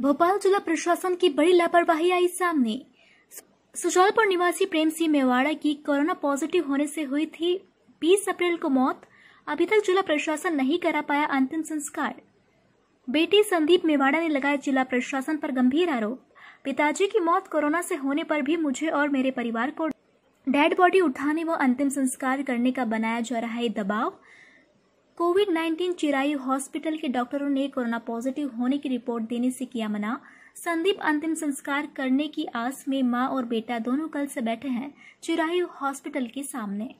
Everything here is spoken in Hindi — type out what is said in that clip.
भोपाल जिला प्रशासन की बड़ी लापरवाही आई सामने सुजौलपुर निवासी प्रेम सिंह मेवाड़ा की कोरोना पॉजिटिव होने से हुई थी 20 अप्रैल को मौत अभी तक जिला प्रशासन नहीं करा पाया अंतिम संस्कार बेटी संदीप मेवाड़ा ने लगाया जिला प्रशासन पर गंभीर आरोप पिताजी की मौत कोरोना से होने पर भी मुझे और मेरे परिवार को डेड बॉडी उठाने व अंतिम संस्कार करने का बनाया जा रहा है दबाव कोविड 19 चिरायु हॉस्पिटल के डॉक्टरों ने कोरोना पॉजिटिव होने की रिपोर्ट देने से किया मना संदीप अंतिम संस्कार करने की आस में मां और बेटा दोनों कल से बैठे हैं चिरायु हॉस्पिटल के सामने